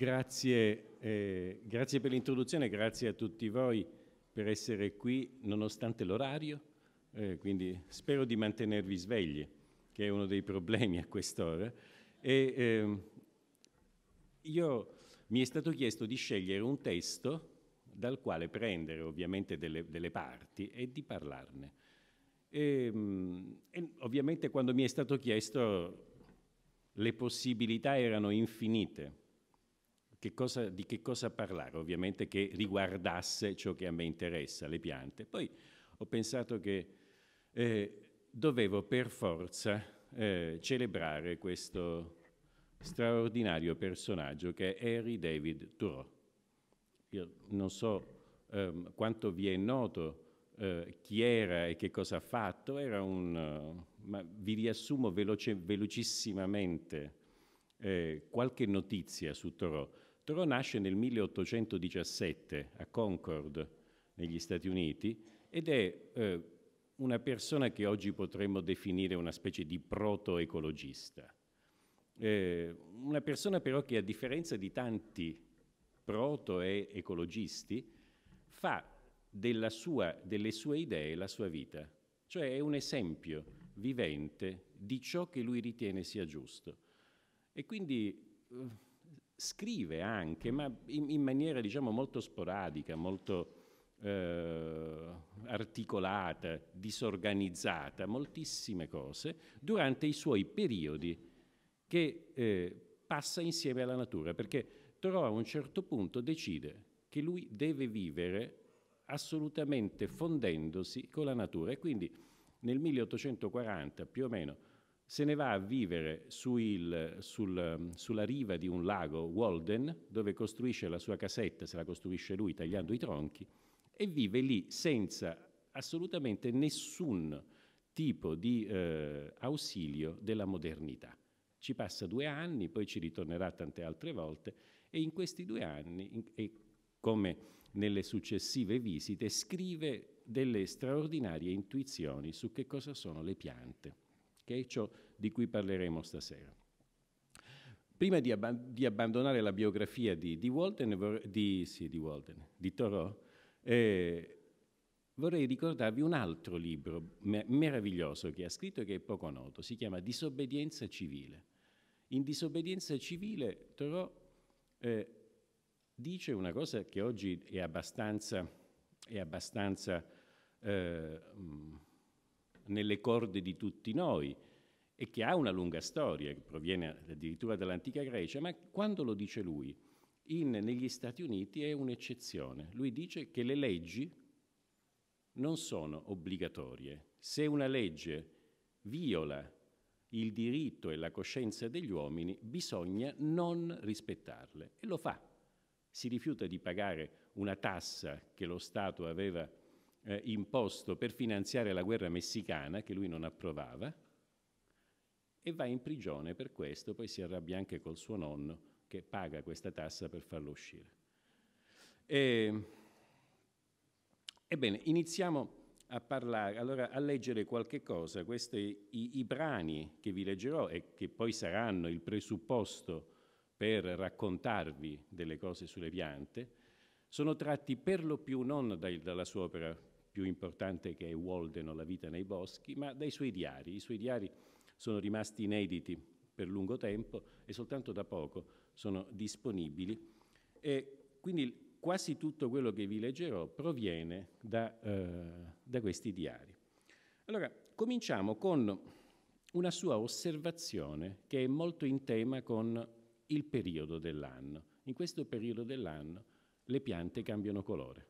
Grazie, eh, grazie per l'introduzione, grazie a tutti voi per essere qui nonostante l'orario, eh, quindi spero di mantenervi svegli, che è uno dei problemi a quest'ora. E, eh, io, mi è stato chiesto di scegliere un testo dal quale prendere ovviamente delle, delle parti e di parlarne. E, ehm, e ovviamente quando mi è stato chiesto le possibilità erano infinite che cosa, di che cosa parlare, ovviamente che riguardasse ciò che a me interessa, le piante. Poi ho pensato che eh, dovevo per forza eh, celebrare questo straordinario personaggio che è Harry David Thoreau. Io non so ehm, quanto vi è noto eh, chi era e che cosa ha fatto, era un... Uh, ma vi riassumo veloce, velocissimamente eh, qualche notizia su Thoreau. Thoreau nasce nel 1817 a Concord, negli Stati Uniti, ed è eh, una persona che oggi potremmo definire una specie di proto-ecologista. Eh, una persona però che a differenza di tanti proto ecologisti fa sua, delle sue idee la sua vita, cioè è un esempio vivente di ciò che lui ritiene sia giusto. E quindi eh, scrive anche, ma in, in maniera diciamo molto sporadica, molto eh, articolata, disorganizzata, moltissime cose, durante i suoi periodi che eh, passa insieme alla natura, perché Thoreau a un certo punto decide che lui deve vivere assolutamente fondendosi con la natura e quindi nel 1840 più o meno se ne va a vivere su il, sul, sulla riva di un lago, Walden, dove costruisce la sua casetta, se la costruisce lui tagliando i tronchi, e vive lì senza assolutamente nessun tipo di eh, ausilio della modernità. Ci passa due anni, poi ci ritornerà tante altre volte e in questi due anni, in, e come nelle successive visite, scrive delle straordinarie intuizioni su che cosa sono le piante che è ciò di cui parleremo stasera. Prima di, abban- di abbandonare la biografia di, di, Walden, di, sì, di Walden, Thoreau, eh, vorrei ricordarvi un altro libro mer- meraviglioso che ha scritto e che è poco noto, si chiama Disobbedienza civile. In Disobbedienza civile Thoreau eh, dice una cosa che oggi è abbastanza, è abbastanza eh, nelle corde di tutti noi e che ha una lunga storia, che proviene addirittura dall'antica Grecia, ma quando lo dice lui, in, negli Stati Uniti è un'eccezione. Lui dice che le leggi non sono obbligatorie. Se una legge viola il diritto e la coscienza degli uomini, bisogna non rispettarle. E lo fa. Si rifiuta di pagare una tassa che lo Stato aveva eh, imposto per finanziare la guerra messicana che lui non approvava e va in prigione per questo, poi si arrabbia anche col suo nonno che paga questa tassa per farlo uscire. E, ebbene, iniziamo a parlare, allora a leggere qualche cosa, questi i, i brani che vi leggerò e che poi saranno il presupposto per raccontarvi delle cose sulle piante, sono tratti per lo più non dai, dalla sua opera più importante che è Walden o La vita nei boschi, ma dai suoi diari. I suoi diari sono rimasti inediti per lungo tempo e soltanto da poco sono disponibili. E quindi quasi tutto quello che vi leggerò proviene da, eh, da questi diari. Allora, cominciamo con una sua osservazione che è molto in tema con il periodo dell'anno. In questo periodo dell'anno le piante cambiano colore.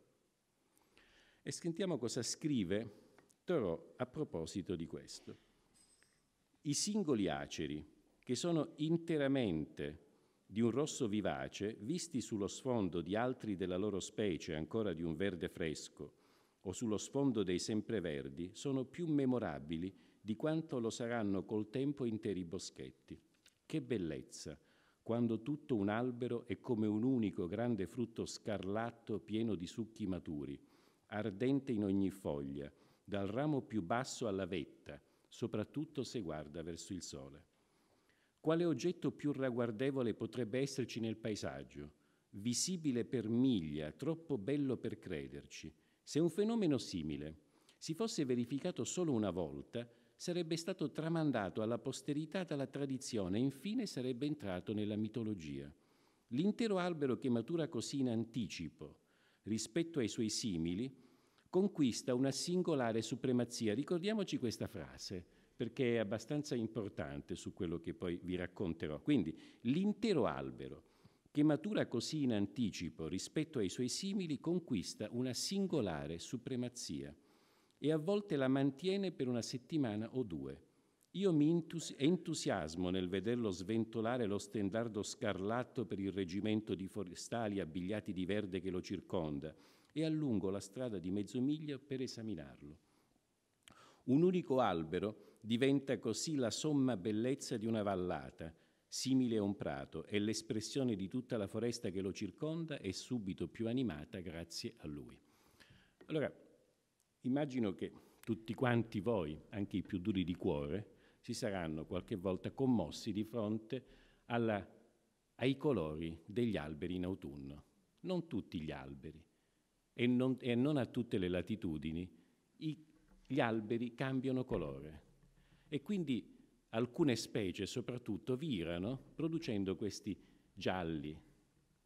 E sentiamo cosa scrive Thoreau a proposito di questo. I singoli aceri, che sono interamente di un rosso vivace, visti sullo sfondo di altri della loro specie ancora di un verde fresco, o sullo sfondo dei sempreverdi, sono più memorabili di quanto lo saranno col tempo interi boschetti. Che bellezza! quando tutto un albero è come un unico grande frutto scarlatto pieno di succhi maturi, ardente in ogni foglia, dal ramo più basso alla vetta, soprattutto se guarda verso il sole. Quale oggetto più ragguardevole potrebbe esserci nel paesaggio? Visibile per miglia, troppo bello per crederci. Se un fenomeno simile si fosse verificato solo una volta, sarebbe stato tramandato alla posterità dalla tradizione e infine sarebbe entrato nella mitologia. L'intero albero che matura così in anticipo, rispetto ai suoi simili, conquista una singolare supremazia. Ricordiamoci questa frase, perché è abbastanza importante su quello che poi vi racconterò. Quindi l'intero albero che matura così in anticipo rispetto ai suoi simili conquista una singolare supremazia e a volte la mantiene per una settimana o due. Io mi entusiasmo nel vederlo sventolare lo stendardo scarlatto per il reggimento di forestali abbigliati di verde che lo circonda e allungo la strada di mezzo miglio per esaminarlo. Un unico albero diventa così la somma bellezza di una vallata, simile a un prato, e l'espressione di tutta la foresta che lo circonda è subito più animata grazie a lui. Allora, immagino che tutti quanti voi, anche i più duri di cuore, si saranno qualche volta commossi di fronte alla, ai colori degli alberi in autunno. Non tutti gli alberi e non, e non a tutte le latitudini i, gli alberi cambiano colore e quindi alcune specie soprattutto virano producendo questi gialli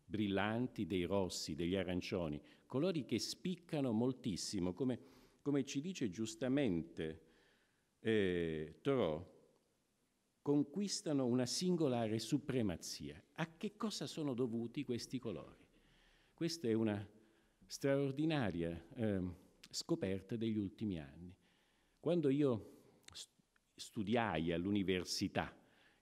brillanti, dei rossi, degli arancioni, colori che spiccano moltissimo, come, come ci dice giustamente eh, Thoreau, conquistano una singolare supremazia. A che cosa sono dovuti questi colori? Questa è una straordinaria eh, scoperta degli ultimi anni. Quando io studiai all'università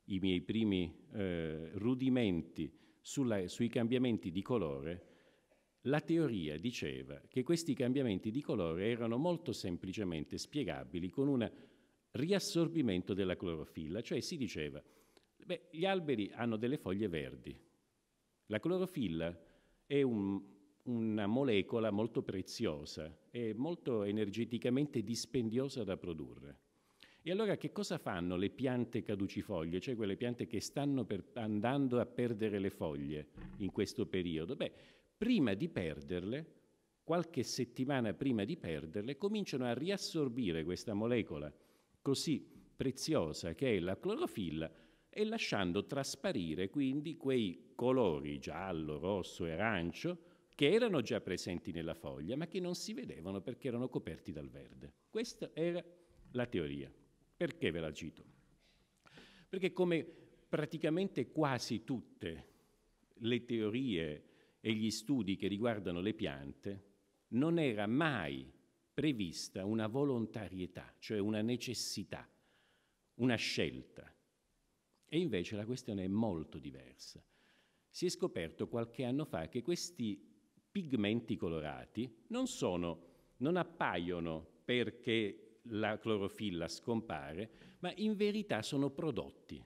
i miei primi eh, rudimenti sulla, sui cambiamenti di colore, la teoria diceva che questi cambiamenti di colore erano molto semplicemente spiegabili con una riassorbimento della clorofilla, cioè si diceva, beh, gli alberi hanno delle foglie verdi, la clorofilla è un, una molecola molto preziosa e molto energeticamente dispendiosa da produrre. E allora che cosa fanno le piante caducifoglie, cioè quelle piante che stanno per, andando a perdere le foglie in questo periodo? Beh, prima di perderle, qualche settimana prima di perderle, cominciano a riassorbire questa molecola così preziosa che è la clorofilla e lasciando trasparire quindi quei colori giallo, rosso e arancio che erano già presenti nella foglia ma che non si vedevano perché erano coperti dal verde. Questa era la teoria. Perché ve la cito? Perché come praticamente quasi tutte le teorie e gli studi che riguardano le piante, non era mai prevista una volontarietà, cioè una necessità, una scelta. E invece la questione è molto diversa. Si è scoperto qualche anno fa che questi pigmenti colorati non, sono, non appaiono perché la clorofilla scompare, ma in verità sono prodotti,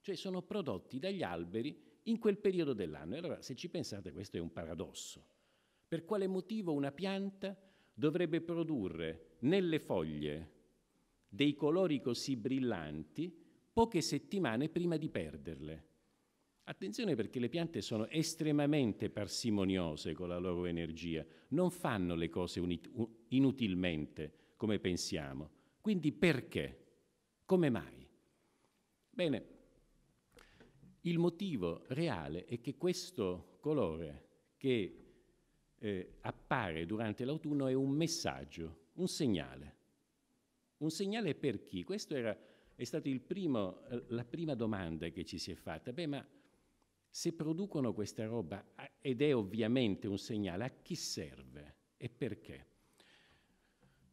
cioè sono prodotti dagli alberi in quel periodo dell'anno. E allora, se ci pensate, questo è un paradosso. Per quale motivo una pianta dovrebbe produrre nelle foglie dei colori così brillanti poche settimane prima di perderle. Attenzione perché le piante sono estremamente parsimoniose con la loro energia, non fanno le cose inutilmente come pensiamo. Quindi perché? Come mai? Bene, il motivo reale è che questo colore che eh, appare durante l'autunno è un messaggio, un segnale. Un segnale per chi? Questa è stata eh, la prima domanda che ci si è fatta. Beh, ma se producono questa roba, ah, ed è ovviamente un segnale, a chi serve e perché?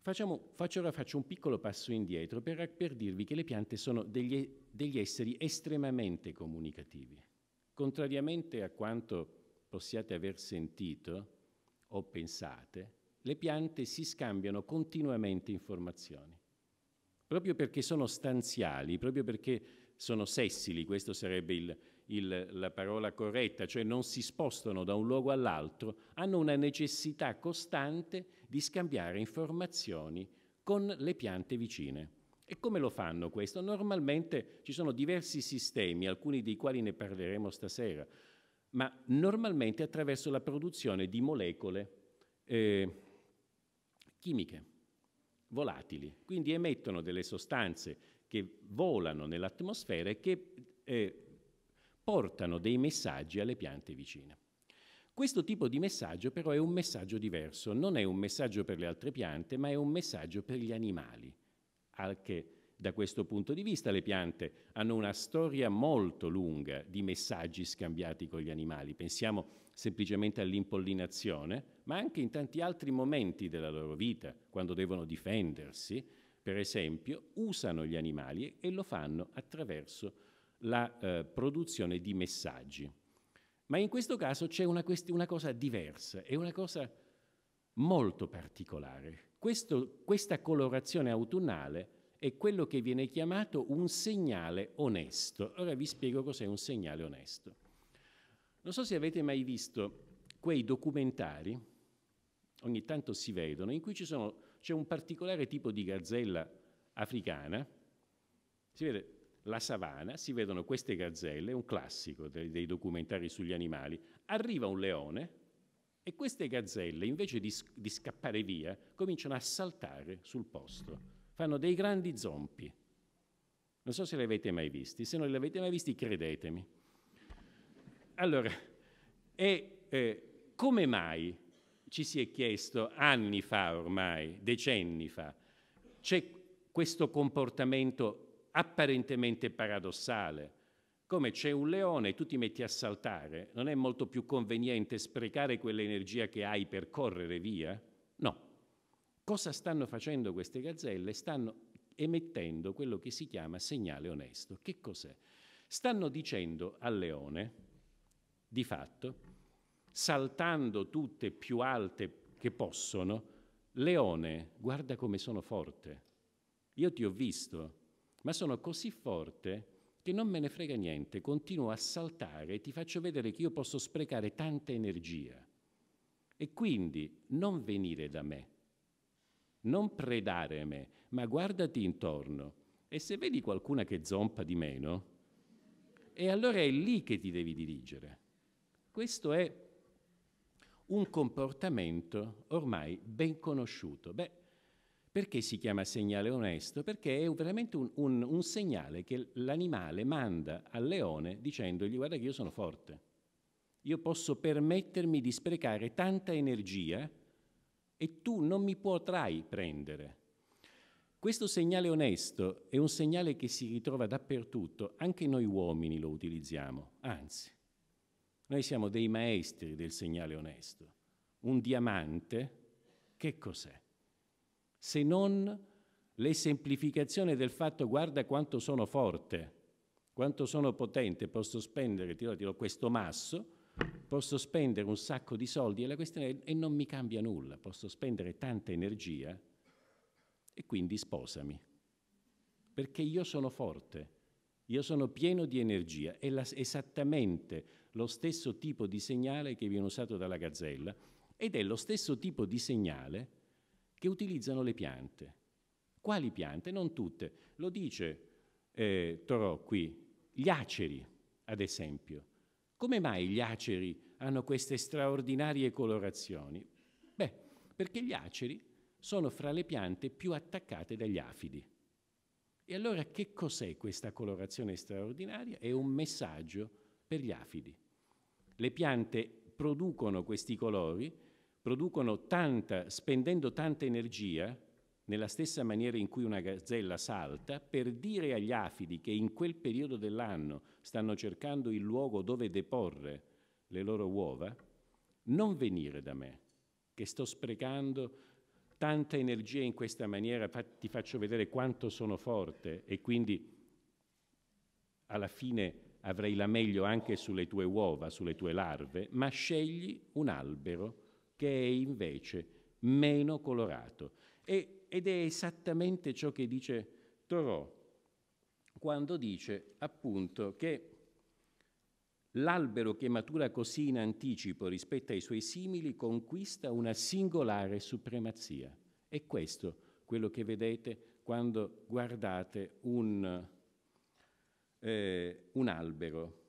Facciamo, faccio, ora faccio un piccolo passo indietro per, per dirvi che le piante sono degli, degli esseri estremamente comunicativi. Contrariamente a quanto possiate aver sentito, o pensate, le piante si scambiano continuamente informazioni. Proprio perché sono stanziali, proprio perché sono sessili, questa sarebbe il, il, la parola corretta, cioè non si spostano da un luogo all'altro, hanno una necessità costante di scambiare informazioni con le piante vicine. E come lo fanno questo? Normalmente ci sono diversi sistemi, alcuni dei quali ne parleremo stasera, ma normalmente attraverso la produzione di molecole eh, chimiche, volatili. Quindi emettono delle sostanze che volano nell'atmosfera e che eh, portano dei messaggi alle piante vicine. Questo tipo di messaggio però è un messaggio diverso, non è un messaggio per le altre piante, ma è un messaggio per gli animali, anche da questo punto di vista le piante hanno una storia molto lunga di messaggi scambiati con gli animali. Pensiamo semplicemente all'impollinazione, ma anche in tanti altri momenti della loro vita, quando devono difendersi, per esempio, usano gli animali e lo fanno attraverso la eh, produzione di messaggi. Ma in questo caso c'è una, quest- una cosa diversa, è una cosa molto particolare. Questo, questa colorazione autunnale è quello che viene chiamato un segnale onesto. Ora vi spiego cos'è un segnale onesto. Non so se avete mai visto quei documentari, ogni tanto si vedono, in cui sono, c'è un particolare tipo di gazzella africana, si vede la savana, si vedono queste gazzelle, un classico dei, dei documentari sugli animali, arriva un leone, e queste gazzelle, invece di, di, scappare via, cominciano a saltare sul posto fanno dei grandi zompi. Non so se li avete mai visti, se non li avete mai visti credetemi. Allora, e, eh, come mai ci si è chiesto anni fa ormai, decenni fa, c'è questo comportamento apparentemente paradossale? Come c'è un leone e tu ti metti a saltare, non è molto più conveniente sprecare quell'energia che hai per correre via? No, Cosa stanno facendo queste gazzelle? Stanno emettendo quello che si chiama segnale onesto. Che cos'è? Stanno dicendo al leone, di fatto, saltando tutte più alte che possono, leone, guarda come sono forte. Io ti ho visto, ma sono così forte che non me ne frega niente, continuo a saltare e ti faccio vedere che io posso sprecare tanta energia. E quindi non venire da me, non predare me, ma guardati intorno e se vedi qualcuna che zompa di meno, e allora è lì che ti devi dirigere. Questo è un comportamento ormai ben conosciuto. Beh, perché si chiama segnale onesto? Perché è veramente un, un, un segnale che l'animale manda al leone dicendogli guarda che io sono forte, io posso permettermi di sprecare tanta energia e tu non mi potrai prendere. Questo segnale onesto è un segnale che si ritrova dappertutto, anche noi uomini lo utilizziamo, anzi, noi siamo dei maestri del segnale onesto. Un diamante, che cos'è? Se non l'esemplificazione del fatto guarda quanto sono forte, quanto sono potente, posso spendere, tiro, tiro questo masso, posso spendere un sacco di soldi e la questione è, e non mi cambia nulla, posso spendere tanta energia e quindi sposami, perché io sono forte, io sono pieno di energia, è la, esattamente lo stesso tipo di segnale che viene usato dalla gazzella ed è lo stesso tipo di segnale che utilizzano le piante. Quali piante? Non tutte, lo dice eh, Torò qui, gli aceri ad esempio come mai gli aceri hanno queste straordinarie colorazioni? Beh, perché gli aceri sono fra le piante più attaccate dagli afidi. E allora che cos'è questa colorazione straordinaria? È un messaggio per gli afidi. Le piante producono questi colori, producono tanta, spendendo tanta energia nella stessa maniera in cui una gazzella salta, per dire agli afidi che in quel periodo dell'anno stanno cercando il luogo dove deporre le loro uova, non venire da me, che sto sprecando tanta energia in questa maniera, ti faccio vedere quanto sono forte e quindi alla fine avrai la meglio anche sulle tue uova, sulle tue larve, ma scegli un albero che è invece meno colorato. E ed è esattamente ciò che dice Thoreau quando dice appunto che l'albero che matura così in anticipo rispetto ai suoi simili conquista una singolare supremazia. E questo quello che vedete quando guardate un, eh, un albero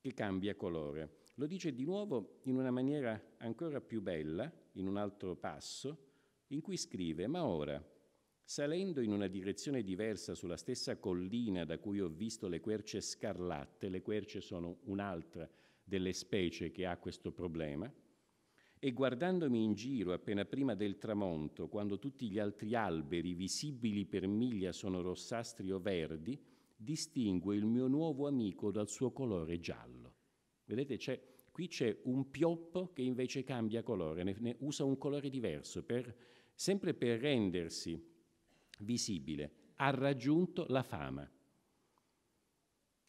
che cambia colore. Lo dice di nuovo in una maniera ancora più bella, in un altro passo, in cui scrive Ma ora, salendo in una direzione diversa sulla stessa collina da cui ho visto le querce scarlatte, le querce sono un'altra delle specie che ha questo problema, e guardandomi in giro appena prima del tramonto, quando tutti gli altri alberi visibili per miglia sono rossastri o verdi, distingue il mio nuovo amico dal suo colore giallo. Vedete, c'è, qui c'è un pioppo che invece cambia colore, ne, ne usa un colore diverso per sempre per rendersi visibile, ha raggiunto la fama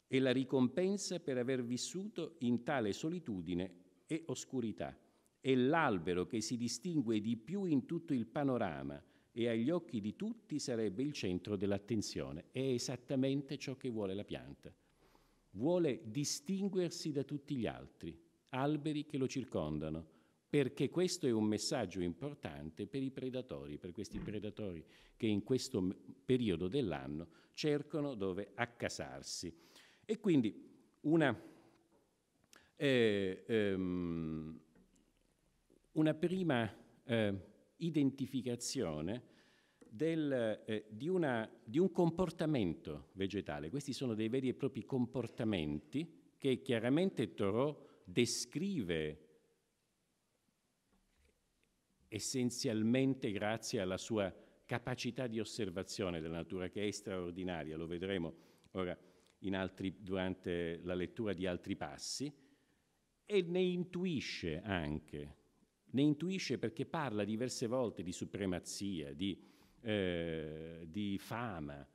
e la ricompensa per aver vissuto in tale solitudine e oscurità. È l'albero che si distingue di più in tutto il panorama e agli occhi di tutti sarebbe il centro dell'attenzione. È esattamente ciò che vuole la pianta. Vuole distinguersi da tutti gli altri alberi che lo circondano, perché questo è un messaggio importante per i predatori, per questi mm. predatori che in questo periodo dell'anno cercano dove accasarsi. E quindi una, eh, ehm, una prima eh, identificazione del, eh, di, una, di, un comportamento vegetale. Questi sono dei veri e propri comportamenti che chiaramente Thoreau descrive essenzialmente grazie alla sua capacità di osservazione della natura che è straordinaria, lo vedremo ora altri, durante la lettura di altri passi, e ne intuisce anche, ne intuisce perché parla diverse volte di supremazia, di, eh, di fama,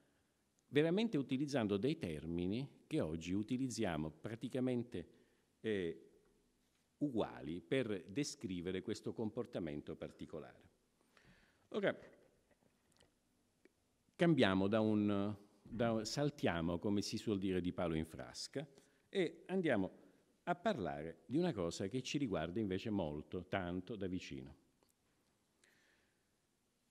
veramente utilizzando dei termini che oggi utilizziamo praticamente eh, uguali per descrivere questo comportamento particolare. Ora, cambiamo da un, da, saltiamo, come si suol dire, di palo in frasca e andiamo a parlare di una cosa che ci riguarda invece molto, tanto da vicino.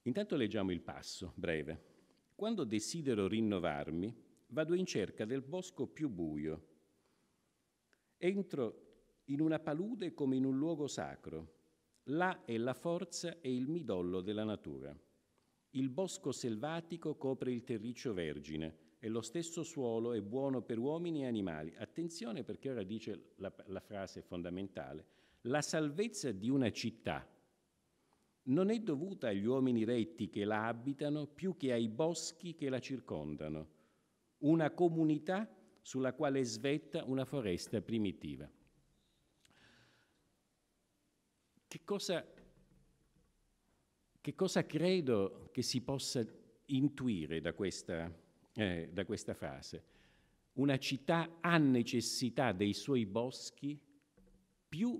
Intanto leggiamo il passo, breve. Quando desidero rinnovarmi, vado in cerca del bosco più buio. Entro in una palude come in un luogo sacro. Là è la forza e il midollo della natura. Il bosco selvatico copre il terriccio vergine e lo stesso suolo è buono per uomini e animali. Attenzione perché ora dice la, la frase fondamentale, la salvezza di una città non è dovuta agli uomini retti che la abitano più che ai boschi che la circondano, una comunità sulla quale svetta una foresta primitiva. Che cosa, che cosa credo che si possa intuire da questa, eh, da questa frase? Una città ha necessità dei suoi boschi più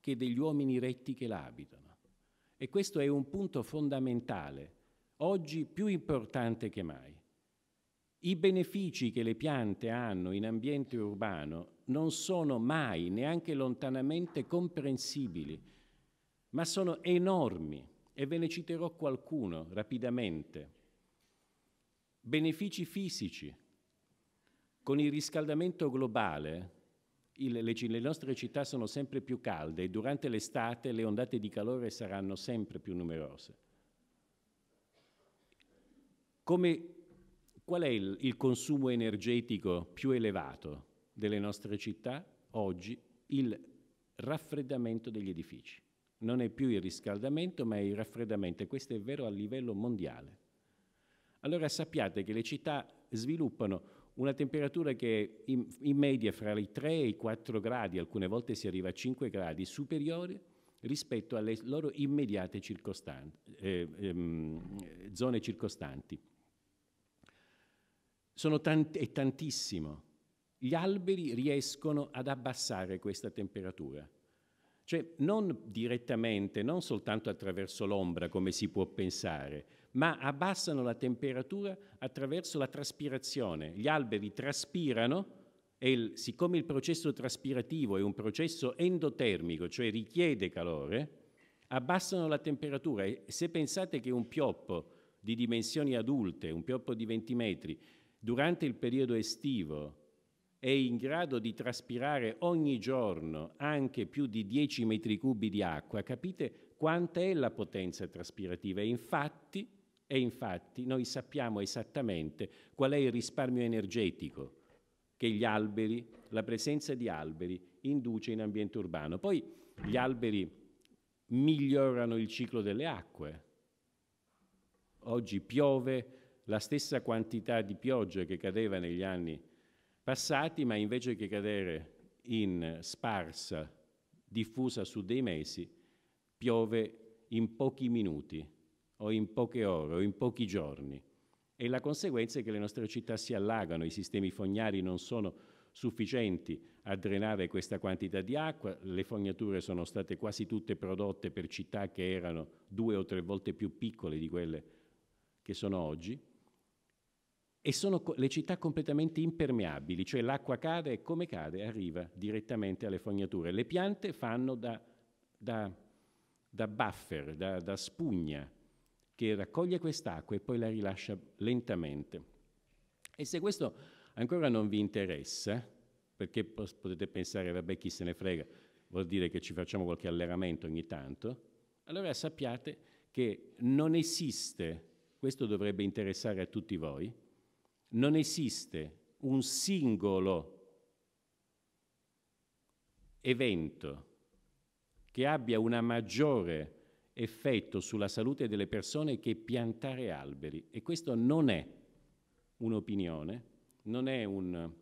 che degli uomini retti che la abitano. E questo è un punto fondamentale, oggi più importante che mai. I benefici che le piante hanno in ambiente urbano non sono mai, neanche lontanamente, comprensibili ma sono enormi e ve ne citerò qualcuno rapidamente. Benefici fisici. Con il riscaldamento globale il, le, le nostre città sono sempre più calde e durante l'estate le ondate di calore saranno sempre più numerose. Come, qual è il, il consumo energetico più elevato delle nostre città? Oggi il raffreddamento degli edifici non è più il riscaldamento ma è il raffreddamento e questo è vero a livello mondiale. Allora sappiate che le città sviluppano una temperatura che in, in media fra i 3 e i 4 gradi, alcune volte si arriva a 5 gradi, superiore rispetto alle loro immediate circostanti, eh, ehm, zone circostanti. Sono tanti, è tantissimo. Gli alberi riescono ad abbassare questa temperatura cioè non direttamente, non soltanto attraverso l'ombra come si può pensare, ma abbassano la temperatura attraverso la traspirazione. Gli alberi traspirano e il, siccome il processo traspirativo è un processo endotermico, cioè richiede calore, abbassano la temperatura e se pensate che un pioppo di dimensioni adulte, un pioppo di 20 metri, durante il periodo estivo è in grado di traspirare ogni giorno anche più di 10 metri cubi di acqua, capite quanta è la potenza traspirativa? E infatti, e infatti noi sappiamo esattamente qual è il risparmio energetico che gli alberi, la presenza di alberi induce in ambiente urbano. Poi gli alberi migliorano il ciclo delle acque. Oggi piove la stessa quantità di pioggia che cadeva negli anni passati, ma invece che cadere in sparsa, diffusa su dei mesi, piove in pochi minuti o in poche ore o in pochi giorni. E la conseguenza è che le nostre città si allagano, i sistemi fognari non sono sufficienti a drenare questa quantità di acqua, le fognature sono state quasi tutte prodotte per città che erano due o tre volte più piccole di quelle che sono oggi e sono le città completamente impermeabili, cioè l'acqua cade e come cade arriva direttamente alle fognature. Le piante fanno da, da, da buffer, da, da spugna, che raccoglie quest'acqua e poi la rilascia lentamente. E se questo ancora non vi interessa, perché potete pensare, vabbè chi se ne frega, vuol dire che ci facciamo qualche allenamento ogni tanto, allora sappiate che non esiste, questo dovrebbe interessare a tutti voi, non esiste un singolo evento che abbia un maggiore effetto sulla salute delle persone che piantare alberi. E questo non è un'opinione, non è un,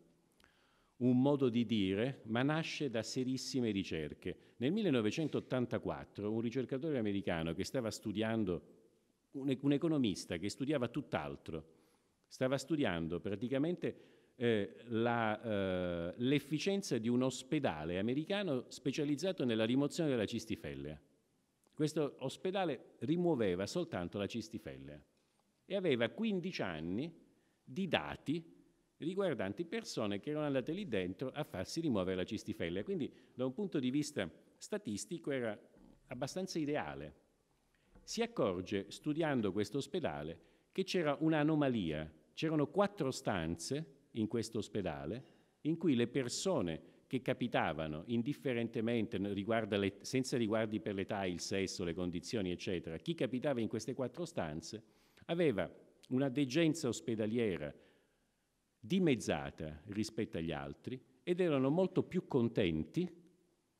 un modo di dire, ma nasce da serissime ricerche. Nel 1984 un ricercatore americano che stava studiando, un, un economista che studiava tutt'altro, Stava studiando praticamente eh, la, eh, l'efficienza di un ospedale americano specializzato nella rimozione della cistifellea. Questo ospedale rimuoveva soltanto la cistifellea e aveva 15 anni di dati riguardanti persone che erano andate lì dentro a farsi rimuovere la cistifellea. Quindi da un punto di vista statistico era abbastanza ideale. Si accorge, studiando questo ospedale, che c'era un'anomalia C'erano quattro stanze in questo ospedale in cui le persone che capitavano indifferentemente, le, senza riguardi per l'età, il sesso, le condizioni, eccetera, chi capitava in queste quattro stanze aveva una degenza ospedaliera dimezzata rispetto agli altri ed erano molto più contenti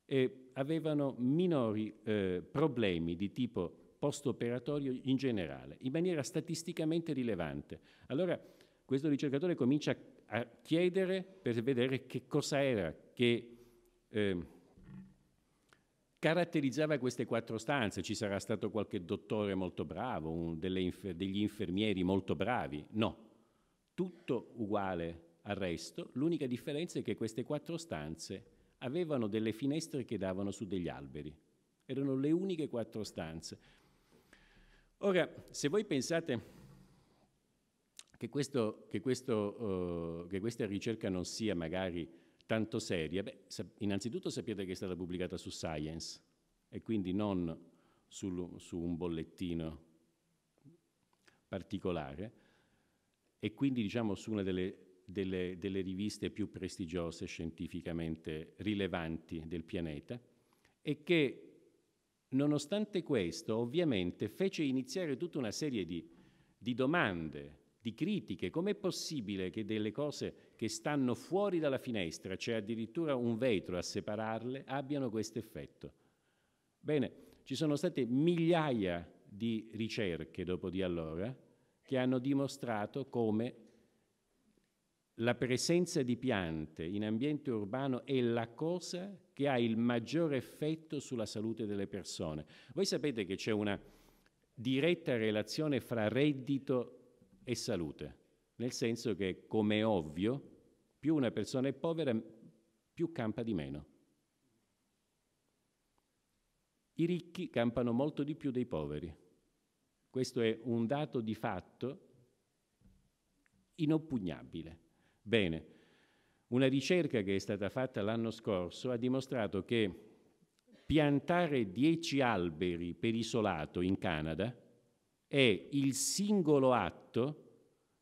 e avevano minori eh, problemi di tipo post-operatorio in generale, in maniera statisticamente rilevante. Allora questo ricercatore comincia a chiedere per vedere che cosa era che eh, caratterizzava queste quattro stanze. Ci sarà stato qualche dottore molto bravo, un, infer degli infermieri molto bravi? No, tutto uguale al resto, l'unica differenza è che queste quattro stanze avevano delle finestre che davano su degli alberi. Erano le uniche quattro stanze. Ora, se voi pensate che, questo, che, questo, uh, che questa ricerca non sia magari tanto seria, beh, innanzitutto sapete che è stata pubblicata su Science e quindi non sul, su un bollettino particolare e quindi diciamo su una delle delle, delle, riviste più prestigiose scientificamente rilevanti del pianeta e che Nonostante questo, ovviamente, fece iniziare tutta una serie di, di domande, di critiche. Com'è possibile che delle cose che stanno fuori dalla finestra, c'è cioè addirittura un vetro a separarle, abbiano questo effetto? Bene, ci sono state migliaia di ricerche dopo di allora che hanno dimostrato come la presenza di piante in ambiente urbano è la cosa che ha il maggior effetto sulla salute delle persone. Voi sapete che c'è una diretta relazione fra reddito e salute, nel senso che, come è ovvio, più una persona è povera, più campa di meno. I ricchi campano molto di più dei poveri. Questo è un dato di fatto inoppugnabile. Bene, una ricerca che è stata fatta l'anno scorso ha dimostrato che piantare 10 alberi per isolato in Canada è il singolo atto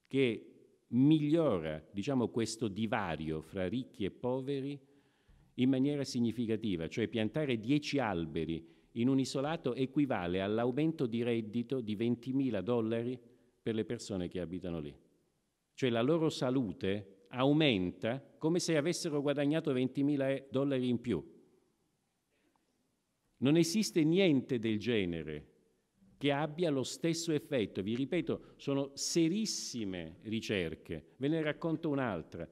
che migliora diciamo, questo divario fra ricchi e poveri in maniera significativa, cioè piantare 10 alberi in un isolato equivale all'aumento di reddito di 20.000 dollari per le persone che abitano lì cioè la loro salute, aumenta come se avessero guadagnato 20.000 dollari in più. Non esiste niente del genere che abbia lo stesso effetto. Vi ripeto, sono serissime ricerche. Ve ne racconto un'altra.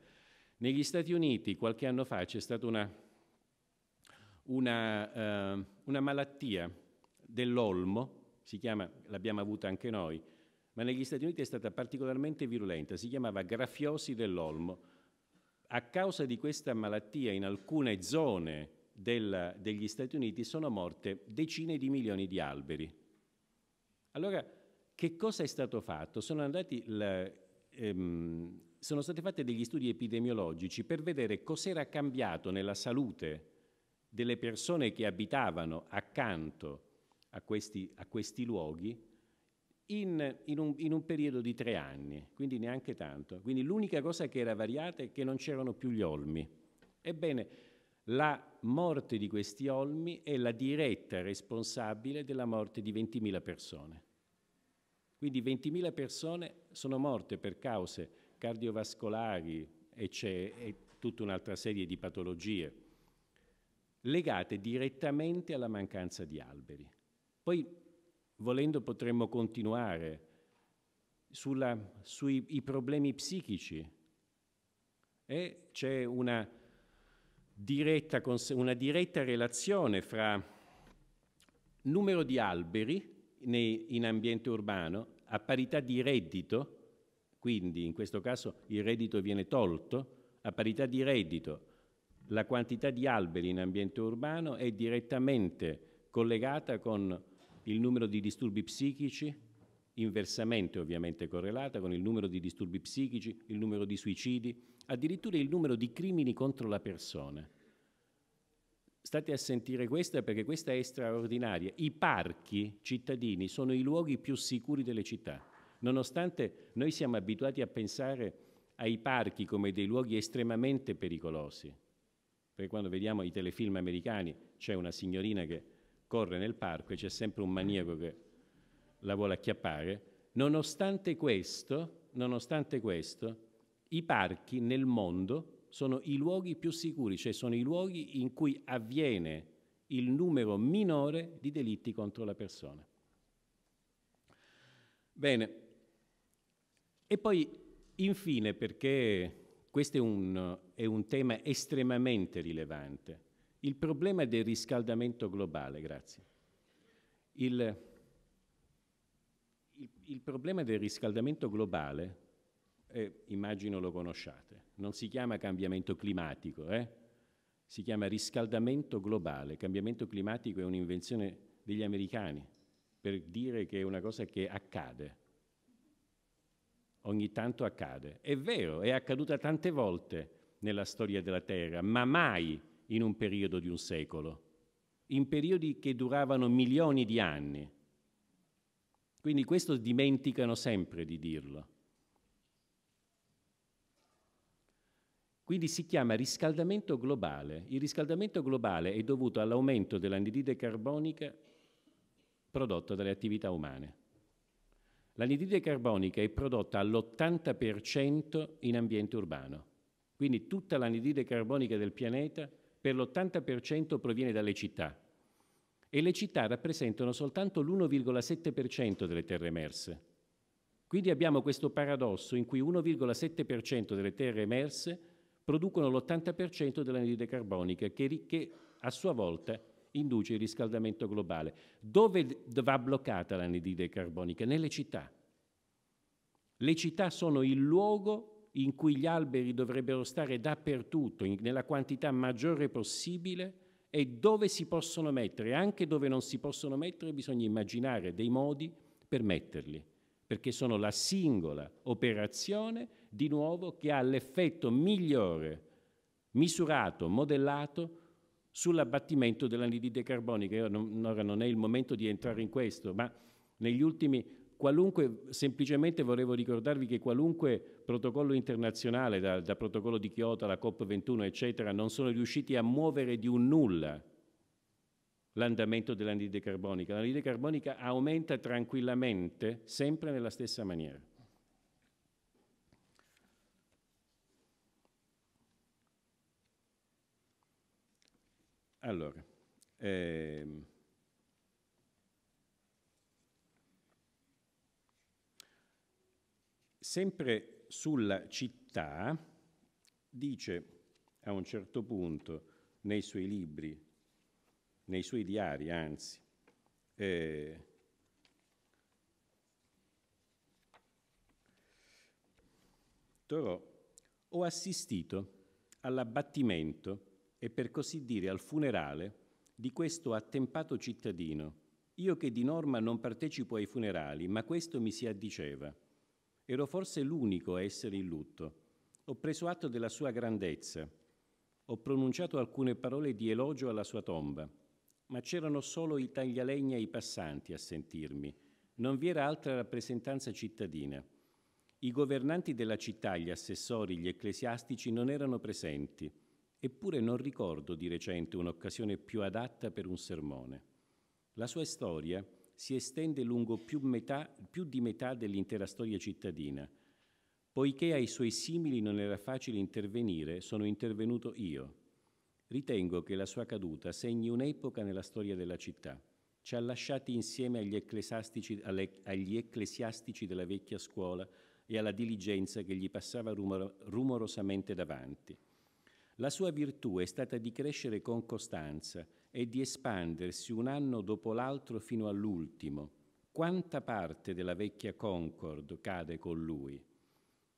Negli Stati Uniti qualche anno fa c'è stata una, una, eh, una malattia dell'olmo, si chiama, l'abbiamo avuta anche noi, ma negli Stati Uniti è stata particolarmente virulenta, si chiamava grafiosi dell'olmo. A causa di questa malattia in alcune zone della, degli Stati Uniti sono morte decine di milioni di alberi. Allora, che cosa è stato fatto? Sono, andati, la, ehm, sono stati fatti degli studi epidemiologici per vedere cos'era cambiato nella salute delle persone che abitavano accanto a questi, a questi luoghi in, in, un, in, un, periodo di tre anni, quindi neanche tanto. Quindi l'unica cosa che era variata è che non c'erano più gli olmi. Ebbene, la morte di questi olmi è la diretta responsabile della morte di 20.000 persone. Quindi 20.000 persone sono morte per cause cardiovascolari e c'è e tutta un'altra serie di patologie legate direttamente alla mancanza di alberi. Poi Volendo potremmo continuare sui problemi psichici. E c'è una diretta, una diretta relazione fra numero di alberi nei, in ambiente urbano a parità di reddito, quindi in questo caso il reddito viene tolto, a parità di reddito la quantità di alberi in ambiente urbano è direttamente collegata con il numero di disturbi psichici, inversamente ovviamente correlata con il numero di disturbi psichici, il numero di suicidi, addirittura il numero di crimini contro la persona. State a sentire questa perché questa è straordinaria. I parchi cittadini sono i luoghi più sicuri delle città, nonostante noi siamo abituati a pensare ai parchi come dei luoghi estremamente pericolosi. Perché quando vediamo i telefilm americani c'è una signorina che corre nel parco e c'è sempre un maniaco che la vuole acchiappare. Nonostante questo, nonostante questo, i parchi nel mondo sono i luoghi più sicuri, cioè sono i luoghi in cui avviene il numero minore di delitti contro la persona. Bene, e poi infine, perché questo è un, è un tema estremamente rilevante, il problema del riscaldamento globale, grazie. Il, il, il problema del riscaldamento globale, eh, immagino lo conosciate, non si chiama cambiamento climatico, eh? si chiama riscaldamento globale. Cambiamento climatico è un'invenzione degli americani per dire che è una cosa che accade. Ogni tanto accade. È vero, è accaduta tante volte nella storia della Terra, ma mai in un periodo di un secolo, in periodi che duravano milioni di anni. Quindi questo dimenticano sempre di dirlo. Quindi si chiama riscaldamento globale. Il riscaldamento globale è dovuto all'aumento dell'anidride carbonica prodotta dalle attività umane. L'anidride carbonica è prodotta all'80% in ambiente urbano. Quindi tutta l'anidride carbonica del pianeta per l'80% proviene dalle città e le città rappresentano soltanto l'1,7% delle terre emerse. Quindi abbiamo questo paradosso in cui 1,7% delle terre emerse producono l'80% dell'anidride carbonica che, che a sua volta induce il riscaldamento globale. Dove va bloccata l'anidride carbonica? Nelle città. Le città sono il luogo in cui gli alberi dovrebbero stare dappertutto, in, nella quantità maggiore possibile, e dove si possono mettere, anche dove non si possono mettere, bisogna immaginare dei modi per metterli, perché sono la singola operazione, di nuovo, che ha l'effetto migliore, misurato, modellato sull'abbattimento dell'anidride carbonica. Io non, ora non è il momento di entrare in questo, ma negli ultimi Qualunque, semplicemente volevo ricordarvi che qualunque protocollo internazionale, dal da protocollo di Kyoto alla COP21, eccetera, non sono riusciti a muovere di un nulla l'andamento dell'anidride carbonica. L'anidride carbonica aumenta tranquillamente, sempre nella stessa maniera. Allora, ehm. Sempre sulla città dice a un certo punto nei suoi libri, nei suoi diari anzi, eh, Torò, ho assistito all'abbattimento e per così dire al funerale di questo attempato cittadino, io che di norma non partecipo ai funerali, ma questo mi si addiceva. Ero forse l'unico a essere in lutto. Ho preso atto della sua grandezza. Ho pronunciato alcune parole di elogio alla sua tomba, ma c'erano solo i taglialegna e i passanti a sentirmi. Non vi era altra rappresentanza cittadina. I governanti della città, gli assessori, gli ecclesiastici non erano presenti, eppure non ricordo di recente un'occasione più adatta per un sermone. La sua storia si estende lungo più, metà, più di metà dell'intera storia cittadina. Poiché ai suoi simili non era facile intervenire, sono intervenuto io. Ritengo che la sua caduta segni un'epoca nella storia della città. Ci ha lasciati insieme agli ecclesiastici, alle, agli ecclesiastici della vecchia scuola e alla diligenza che gli passava rumor, rumorosamente davanti. La sua virtù è stata di crescere con costanza e di espandersi un anno dopo l'altro fino all'ultimo. Quanta parte della vecchia Concord cade con lui?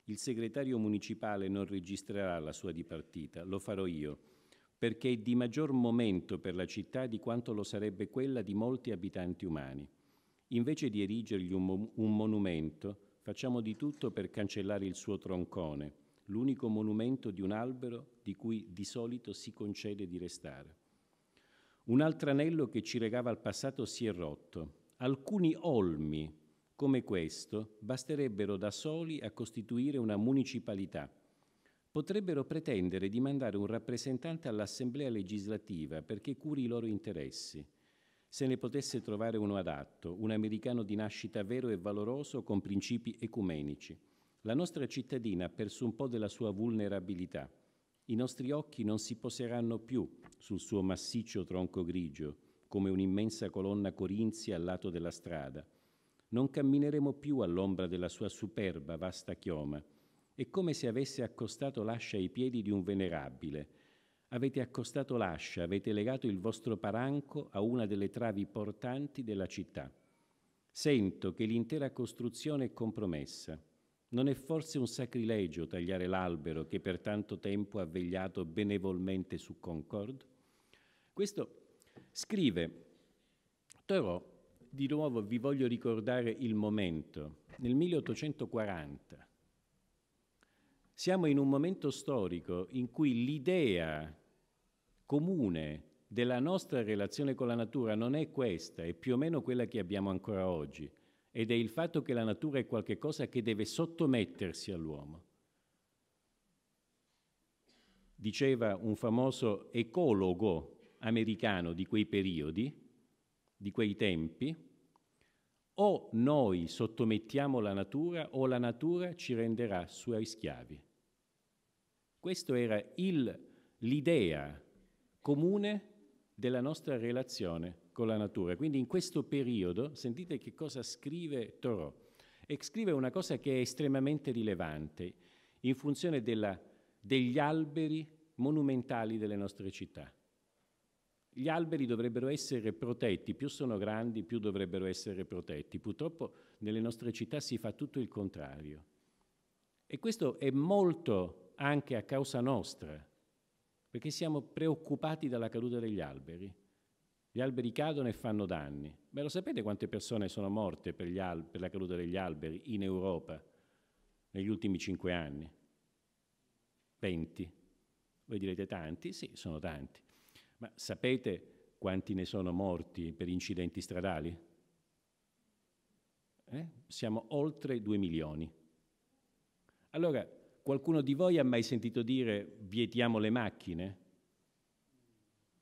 Il segretario municipale non registrerà la sua dipartita, lo farò io, perché è di maggior momento per la città di quanto lo sarebbe quella di molti abitanti umani. Invece di erigergli un, mo- un monumento, facciamo di tutto per cancellare il suo troncone, l'unico monumento di un albero di cui di solito si concede di restare. Un altro anello che ci regava al passato si è rotto. Alcuni olmi, come questo, basterebbero da soli a costituire una municipalità. Potrebbero pretendere di mandare un rappresentante all'Assemblea legislativa perché curi i loro interessi. Se ne potesse trovare uno adatto, un americano di nascita vero e valoroso con principi ecumenici. La nostra cittadina ha perso un po' della sua vulnerabilità. I nostri occhi non si poseranno più sul suo massiccio tronco grigio, come un'immensa colonna corinzia al lato della strada. Non cammineremo più all'ombra della sua superba vasta chioma. È come se avesse accostato l'ascia ai piedi di un venerabile. Avete accostato l'ascia, avete legato il vostro paranco a una delle travi portanti della città. Sento che l'intera costruzione è compromessa. Non è forse un sacrilegio tagliare l'albero che per tanto tempo ha vegliato benevolmente su Concord? Questo scrive però di nuovo vi voglio ricordare il momento, nel 1840. Siamo in un momento storico in cui l'idea comune della nostra relazione con la natura non è questa, è più o meno quella che abbiamo ancora oggi ed è il fatto che la natura è qualcosa che deve sottomettersi all'uomo. Diceva un famoso ecologo americano di quei periodi, di quei tempi, o noi sottomettiamo la natura o la natura ci renderà suoi schiavi. Questa era il, l'idea comune della nostra relazione con la natura. Quindi in questo periodo sentite che cosa scrive Thoreau. E scrive una cosa che è estremamente rilevante in funzione della, degli alberi monumentali delle nostre città. Gli alberi dovrebbero essere protetti, più sono grandi più dovrebbero essere protetti. Purtroppo nelle nostre città si fa tutto il contrario. E questo è molto anche a causa nostra, perché siamo preoccupati dalla caduta degli alberi. Gli alberi cadono e fanno danni. Ma lo sapete quante persone sono morte per, per la caduta degli alberi in Europa negli ultimi cinque anni? 20. Voi direte tanti? Sì, sono tanti. Ma sapete quanti ne sono morti per incidenti stradali? Eh? Siamo oltre 2 milioni. Allora, qualcuno di voi ha mai sentito dire vietiamo le macchine?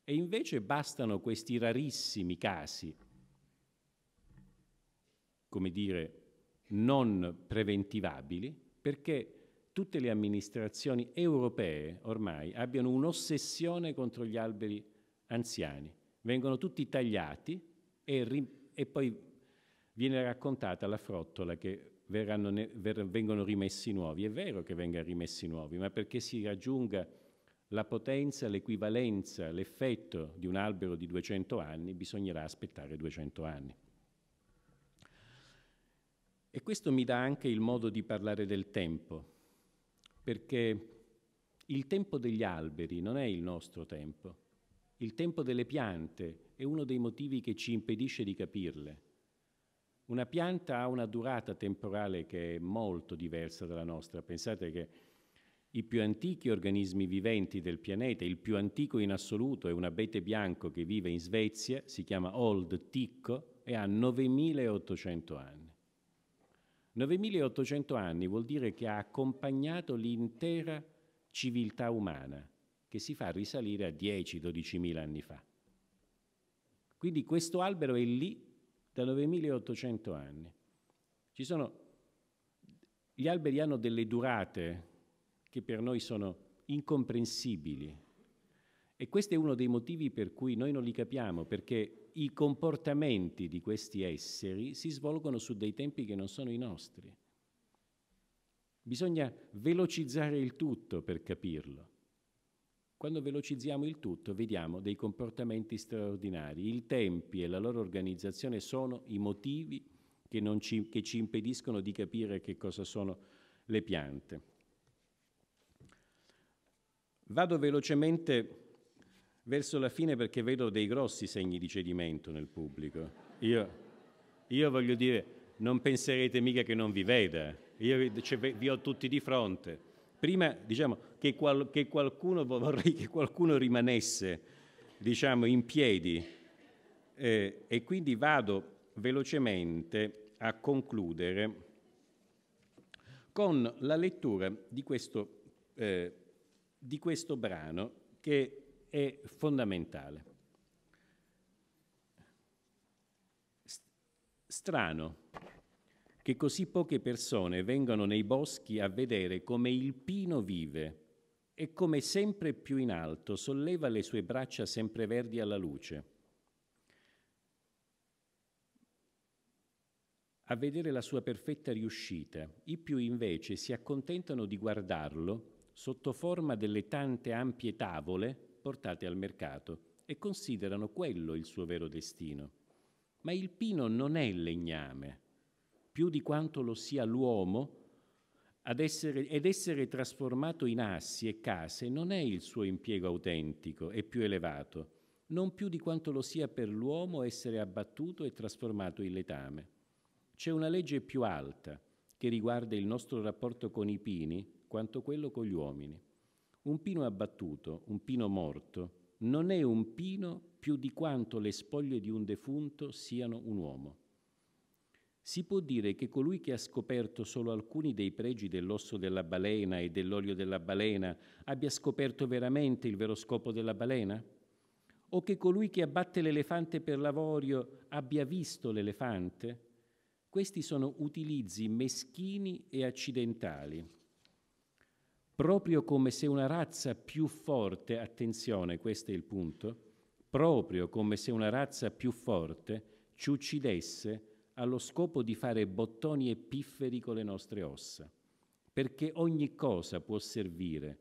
E invece bastano questi rarissimi casi, come dire, non preventivabili, perché tutte le amministrazioni europee ormai abbiano un'ossessione contro gli alberi anziani. Vengono tutti tagliati e, ri- e poi viene raccontata la frottola che ne- ver- vengono rimessi nuovi. È vero che vengano rimessi nuovi, ma perché si raggiunga la potenza, l'equivalenza, l'effetto di un albero di 200 anni, bisognerà aspettare 200 anni. E questo mi dà anche il modo di parlare del tempo, perché il tempo degli alberi non è il nostro tempo. Il tempo delle piante è uno dei motivi che ci impedisce di capirle. Una pianta ha una durata temporale che è molto diversa dalla nostra. Pensate che i più antichi organismi viventi del pianeta, il più antico in assoluto è un abete bianco che vive in Svezia, si chiama Old Ticco e ha 9800 anni. 9800 anni vuol dire che ha accompagnato l'intera civiltà umana, che si fa risalire a 10-12 anni fa. Quindi questo albero è lì da 9800 anni. Sono, gli alberi hanno delle durate che per noi sono incomprensibili. E questo è uno dei motivi per cui noi non li capiamo, perché i comportamenti di questi esseri si svolgono su dei tempi che non sono i nostri. Bisogna velocizzare il tutto per capirlo. Quando velocizziamo il tutto vediamo dei comportamenti straordinari. I tempi e la loro organizzazione sono i motivi che, ci, che ci impediscono di capire che cosa sono le piante. Vado velocemente verso la fine perché vedo dei grossi segni di cedimento nel pubblico. Io, io voglio dire, non penserete mica che non vi veda, io cioè, vi ho tutti di fronte. Prima, diciamo, che, qual, che qualcuno, vorrei che qualcuno rimanesse, diciamo, in piedi eh, e quindi vado velocemente a concludere con la lettura di questo eh, di questo brano che è fondamentale. Strano che così poche persone vengano nei boschi a vedere come il pino vive e come sempre più in alto solleva le sue braccia sempreverdi alla luce. a vedere la sua perfetta riuscita, i più invece si accontentano di guardarlo sotto forma delle tante ampie tavole portate al mercato e considerano quello il suo vero destino. Ma il pino non è il legname, più di quanto lo sia l'uomo, essere, ed essere trasformato in assi e case non è il suo impiego autentico e più elevato, non più di quanto lo sia per l'uomo essere abbattuto e trasformato in letame. C'è una legge più alta che riguarda il nostro rapporto con i pini quanto quello con gli uomini. Un pino abbattuto, un pino morto, non è un pino più di quanto le spoglie di un defunto siano un uomo. Si può dire che colui che ha scoperto solo alcuni dei pregi dell'osso della balena e dell'olio della balena abbia scoperto veramente il vero scopo della balena? O che colui che abbatte l'elefante per lavorio abbia visto l'elefante? Questi sono utilizzi meschini e accidentali proprio come se una razza più forte, attenzione, questo è il punto, proprio come se una razza più forte ci uccidesse allo scopo di fare bottoni e pifferi con le nostre ossa, perché ogni cosa può servire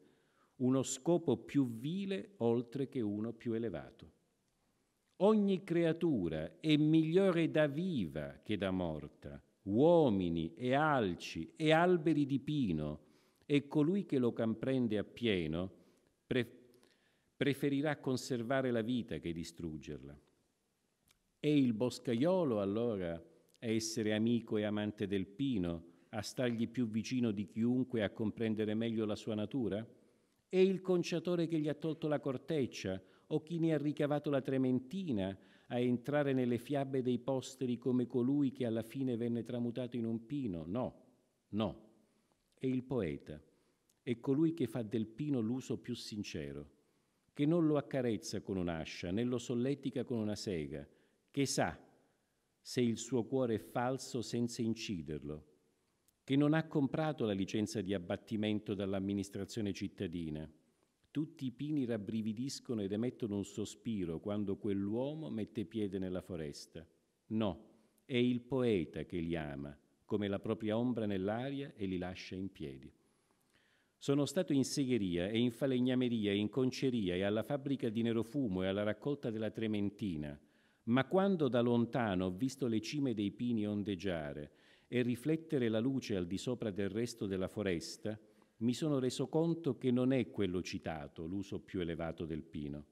uno scopo più vile oltre che uno più elevato. Ogni creatura è migliore da viva che da morta, uomini e alci e alberi di pino, e colui che lo comprende appieno pre- preferirà conservare la vita che distruggerla. E il boscaiolo allora a essere amico e amante del pino, a stargli più vicino di chiunque, a comprendere meglio la sua natura? E il conciatore che gli ha tolto la corteccia, o chi ne ha ricavato la trementina, a entrare nelle fiabe dei posteri come colui che alla fine venne tramutato in un pino? No, no è il poeta, è colui che fa del pino l'uso più sincero, che non lo accarezza con un'ascia né lo solletica con una sega, che sa se il suo cuore è falso senza inciderlo, che non ha comprato la licenza di abbattimento dall'amministrazione cittadina. Tutti i pini rabbrividiscono ed emettono un sospiro quando quell'uomo mette piede nella foresta. No, è il poeta che li ama, come la propria ombra nell'aria e li lascia in piedi. Sono stato in segheria e in falegnameria e in conceria e alla fabbrica di nerofumo e alla raccolta della trementina, ma quando da lontano ho visto le cime dei pini ondeggiare e riflettere la luce al di sopra del resto della foresta, mi sono reso conto che non è quello citato l'uso più elevato del pino.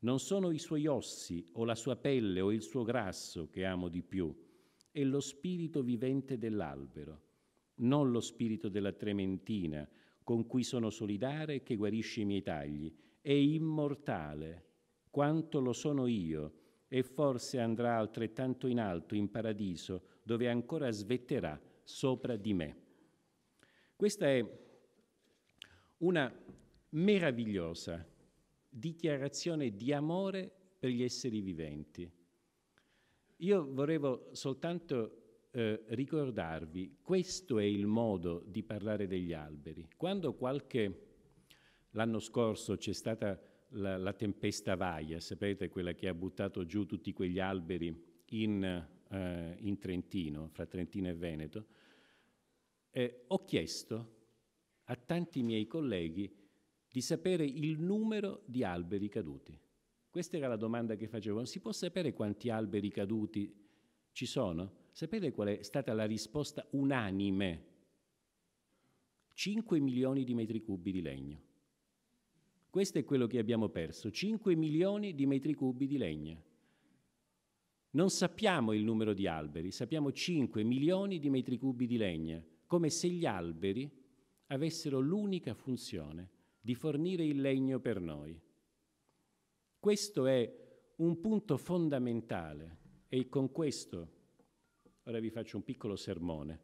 Non sono i suoi ossi o la sua pelle o il suo grasso che amo di più, è lo spirito vivente dell'albero, non lo spirito della trementina con cui sono solidare e che guarisce i miei tagli. È immortale quanto lo sono io e forse andrà altrettanto in alto in paradiso dove ancora svetterà sopra di me. Questa è una meravigliosa dichiarazione di amore per gli esseri viventi io volevo soltanto eh, ricordarvi, questo è il modo di parlare degli alberi. Quando qualche... L'anno scorso c'è stata la, la, tempesta Vaia, sapete quella che ha buttato giù tutti quegli alberi in, eh, in Trentino, fra Trentino e Veneto. Eh, ho chiesto a tanti miei colleghi di sapere il numero di alberi caduti. Questa era la domanda che facevano. si può sapere quanti alberi caduti ci sono? Sapete qual è stata la risposta unanime? 5 milioni di metri cubi di legno. Questo è quello che abbiamo perso, 5 milioni di metri cubi di legno. Non sappiamo il numero di alberi, sappiamo 5 milioni di metri cubi di legno, come se gli alberi avessero l'unica funzione di fornire il legno per noi. Questo è un punto fondamentale e con questo ora vi faccio un piccolo sermone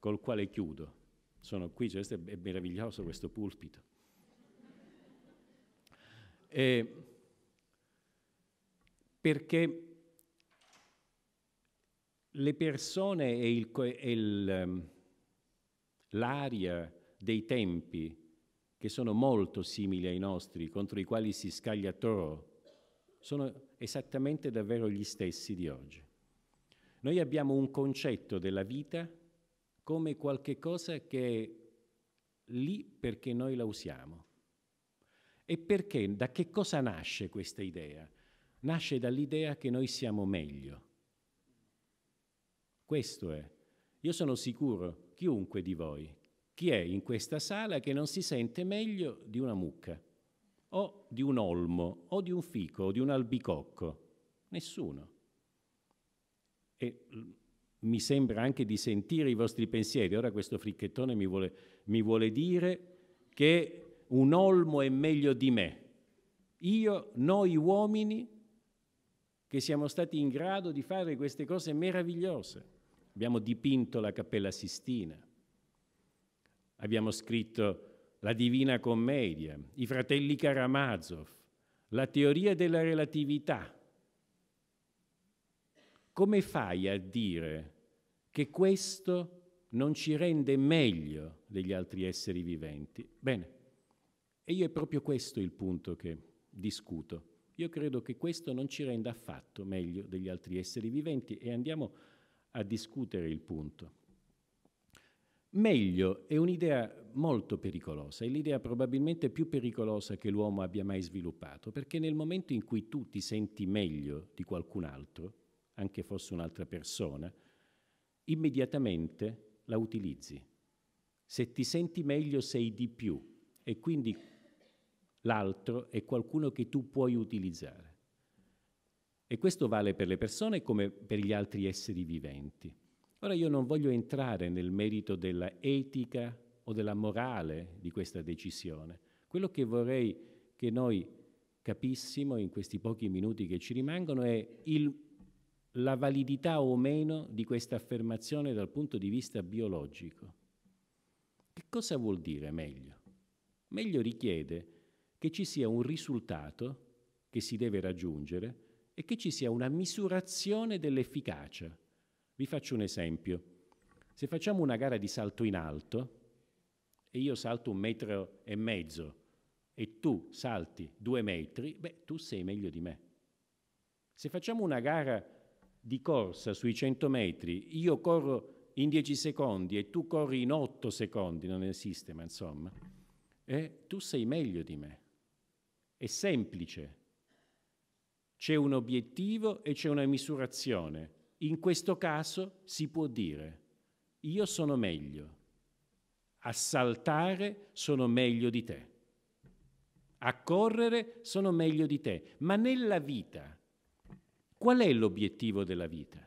col quale chiudo. Sono qui, cioè, è meraviglioso questo pulpito. E perché le persone e, il, e il, ehm, l'aria dei tempi che sono molto simili ai nostri, contro i quali si scaglia Toro, sono esattamente davvero gli stessi di oggi. Noi abbiamo un concetto della vita come qualcosa che è lì perché noi la usiamo. E perché? Da che cosa nasce questa idea? Nasce dall'idea che noi siamo meglio. Questo è. Io sono sicuro, chiunque di voi, chi è in questa sala che non si sente meglio di una mucca, o di un olmo, o di un fico, o di un albicocco? Nessuno. E mm, mi sembra anche di sentire i vostri pensieri. Ora questo fricchettone mi vuole, mi vuole dire che un olmo è meglio di me. Io, noi uomini, che siamo stati in grado di fare queste cose meravigliose. Abbiamo dipinto la Cappella Sistina, Abbiamo scritto la Divina Commedia, i fratelli Karamazov, la teoria della relatività. Come fai a dire che questo non ci rende meglio degli altri esseri viventi? Bene, e io è proprio questo il punto che discuto. Io credo che questo non ci renda affatto meglio degli altri esseri viventi e andiamo a discutere il punto. Meglio è un'idea molto pericolosa, è l'idea probabilmente più pericolosa che l'uomo abbia mai sviluppato, perché nel momento in cui tu ti senti meglio di qualcun altro, anche fosse un'altra persona, immediatamente la utilizzi. Se ti senti meglio sei di più e quindi l'altro è qualcuno che tu puoi utilizzare. E questo vale per le persone come per gli altri esseri viventi. Ora io non voglio entrare nel merito della etica o della morale di questa decisione. Quello che vorrei che noi capissimo in questi pochi minuti che ci rimangono è il, la validità o meno di questa affermazione dal punto di vista biologico. Che cosa vuol dire meglio? Meglio richiede che ci sia un risultato che si deve raggiungere e che ci sia una misurazione dell'efficacia vi faccio un esempio. Se facciamo una gara di salto in alto e io salto un metro e mezzo e tu salti due metri, beh, tu sei meglio di me. Se facciamo una gara di corsa sui 100 metri, io corro in 10 secondi e tu corri in 8 secondi, non esiste, ma insomma, eh, tu sei meglio di me. È semplice. C'è un obiettivo e c'è una misurazione. In questo caso si può dire, io sono meglio, assaltare sono meglio di te, a correre sono meglio di te, ma nella vita qual è l'obiettivo della vita?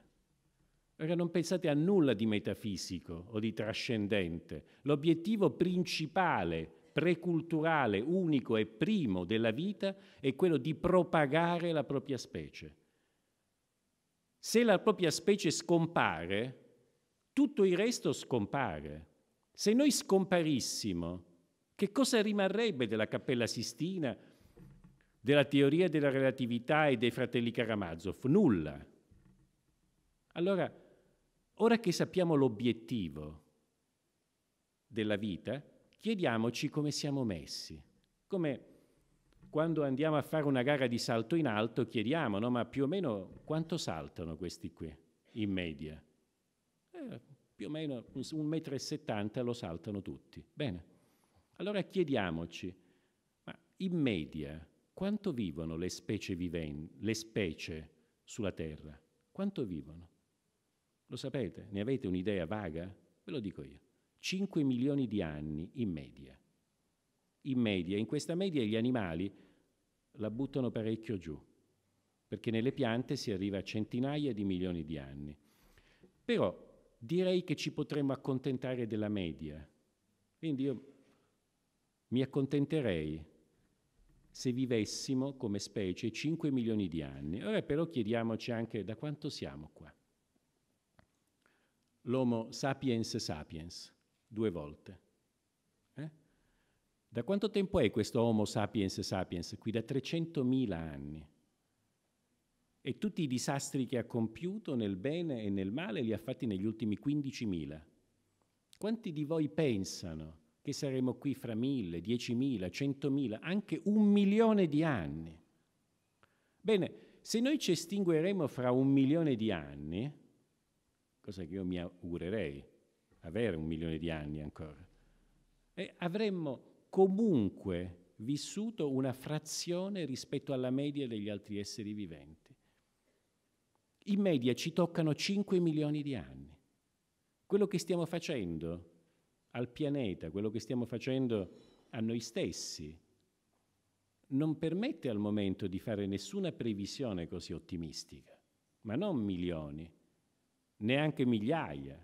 Ora non pensate a nulla di metafisico o di trascendente. L'obiettivo principale, preculturale, unico e primo della vita è quello di propagare la propria specie se la propria specie scompare, tutto il resto scompare. Se noi scomparissimo, che cosa rimarrebbe della Cappella Sistina, della teoria della relatività e dei fratelli Karamazov? Nulla. Allora, ora che sappiamo l'obiettivo della vita, chiediamoci come siamo messi, come quando andiamo a fare una gara di salto in alto chiediamo, no, ma più o meno quanto saltano questi qui in media? Eh, più o meno un metro e settanta lo saltano tutti. Bene, allora chiediamoci, ma in media quanto vivono le specie, viven- le specie sulla Terra? Quanto vivono? Lo sapete? Ne avete un'idea vaga? Ve lo dico io. 5 milioni di anni in media in media. In questa media gli animali la buttano parecchio giù, perché nelle piante si arriva a centinaia di milioni di anni. Però direi che ci potremmo accontentare della media. Quindi io mi accontenterei se vivessimo come specie 5 milioni di anni. Ora però chiediamoci anche da quanto siamo qua. L'Homo sapiens sapiens, due volte. Da quanto tempo è questo Homo sapiens sapiens qui? Da 300.000 anni. E tutti i disastri che ha compiuto nel bene e nel male li ha fatti negli ultimi 15.000. Quanti di voi pensano che saremo qui fra 1.000, 10.000, 100.000, anche un milione di anni? Bene, se noi ci estingueremo fra un milione di anni, cosa che io mi augurerei, avere un milione di anni ancora, avremmo comunque vissuto una frazione rispetto alla media degli altri esseri viventi. In media ci toccano 5 milioni di anni. Quello che stiamo facendo al pianeta, quello che stiamo facendo a noi stessi, non permette al momento di fare nessuna previsione così ottimistica, ma non milioni, neanche migliaia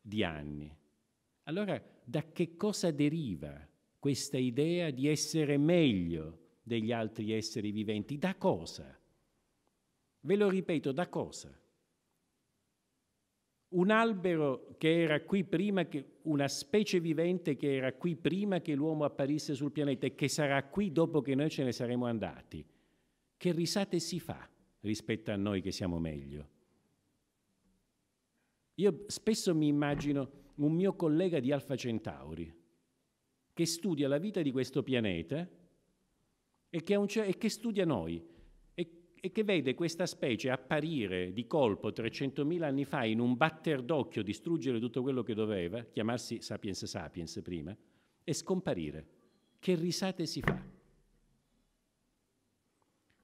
di anni. Allora da che cosa deriva questa idea di essere meglio degli altri esseri viventi? Da cosa? Ve lo ripeto, da cosa? Un albero che era qui prima, che, una specie vivente che era qui prima che l'uomo apparisse sul pianeta e che sarà qui dopo che noi ce ne saremo andati. Che risate si fa rispetto a noi che siamo meglio? Io spesso mi immagino un mio collega di Alfa Centauri, che studia la vita di questo pianeta e che, un, e che studia noi e, e, che vede questa specie apparire di colpo 300.000 anni fa in un batter d'occhio, distruggere tutto quello che doveva, chiamarsi Sapiens Sapiens prima, e scomparire. Che risate si fa?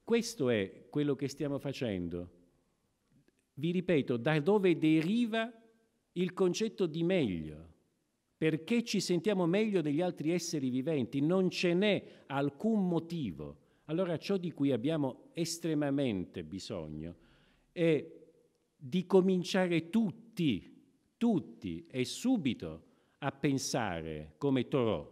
Questo è quello che stiamo facendo. Vi ripeto, da dove deriva il concetto di meglio, perché ci sentiamo meglio degli altri esseri viventi, non ce n'è alcun motivo. Allora ciò di cui abbiamo estremamente bisogno è di cominciare tutti, tutti e subito a pensare come Torò,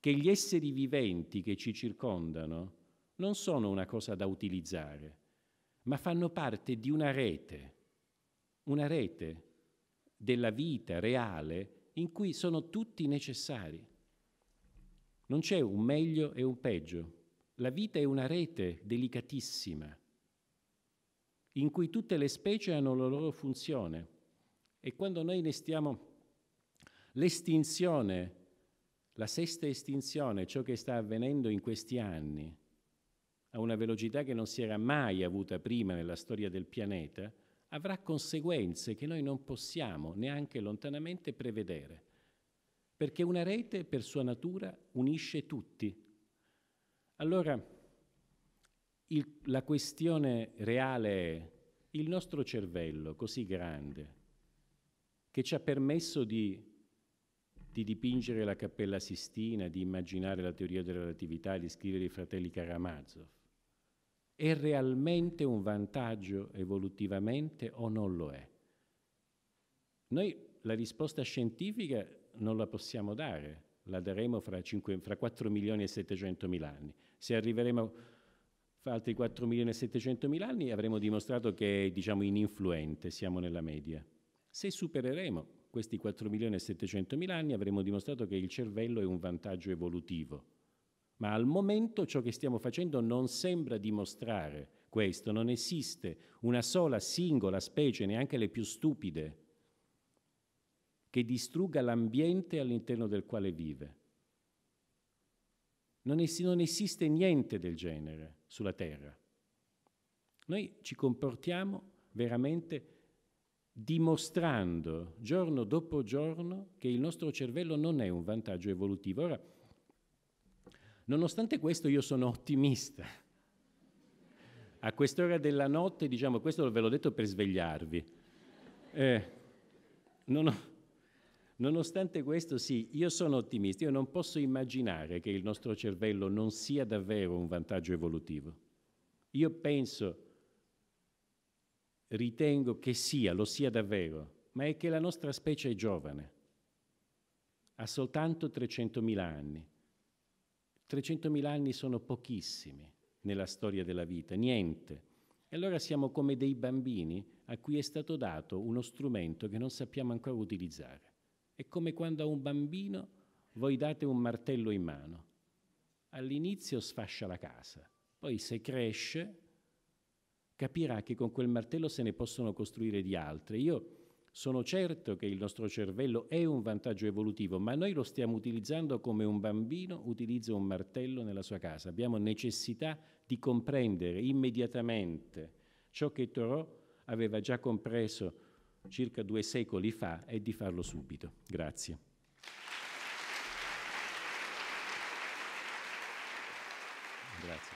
che gli esseri viventi che ci circondano non sono una cosa da utilizzare, ma fanno parte di una rete una rete della vita reale in cui sono tutti necessari. Non c'è un meglio e un peggio. La vita è una rete delicatissima in cui tutte le specie hanno la loro funzione e quando noi ne stiamo l'estinzione, la sesta estinzione, ciò che sta avvenendo in questi anni a una velocità che non si era mai avuta prima nella storia del pianeta, avrà conseguenze che noi non possiamo neanche lontanamente prevedere, perché una rete per sua natura unisce tutti. Allora, il, la questione reale è il nostro cervello così grande, che ci ha permesso di di dipingere la Cappella Sistina, di immaginare la teoria della relatività, di scrivere i fratelli Karamazov. È realmente un vantaggio evolutivamente o non lo è? Noi la risposta scientifica non la possiamo dare, la daremo fra, 5, fra 4 milioni e 700 mila anni. Se arriveremo fra altri 4 milioni e 700 mila anni avremo dimostrato che è diciamo, ininfluente, siamo nella media. Se supereremo questi 4 milioni e 700 mila anni avremo dimostrato che il cervello è un vantaggio evolutivo ma al momento ciò che stiamo facendo non sembra dimostrare questo, non esiste una sola singola specie, neanche le più stupide, che distrugga l'ambiente all'interno del quale vive. Non, es- non esiste niente del genere sulla Terra. Noi ci comportiamo veramente dimostrando giorno dopo giorno che il nostro cervello non è un vantaggio evolutivo. Ora, Nonostante questo io sono ottimista. A quest'ora della notte, diciamo, questo ve l'ho detto per svegliarvi. Eh, non ho... Nonostante questo, sì, io sono ottimista, io non posso immaginare che il nostro cervello non sia davvero un vantaggio evolutivo. Io penso, ritengo che sia, lo sia davvero, ma è che la nostra specie è giovane, ha soltanto 300.000 anni. 300.000 anni sono pochissimi nella storia della vita, niente. E allora siamo come dei bambini a cui è stato dato uno strumento che non sappiamo ancora utilizzare. È come quando a un bambino voi date un martello in mano. All'inizio sfascia la casa, poi se cresce capirà che con quel martello se ne possono costruire di altre. Io sono certo che il nostro cervello è un vantaggio evolutivo, ma noi lo stiamo utilizzando come un bambino utilizza un martello nella sua casa. Abbiamo necessità di comprendere immediatamente ciò che Thoreau aveva già compreso circa due secoli fa e di farlo subito. Grazie. Grazie.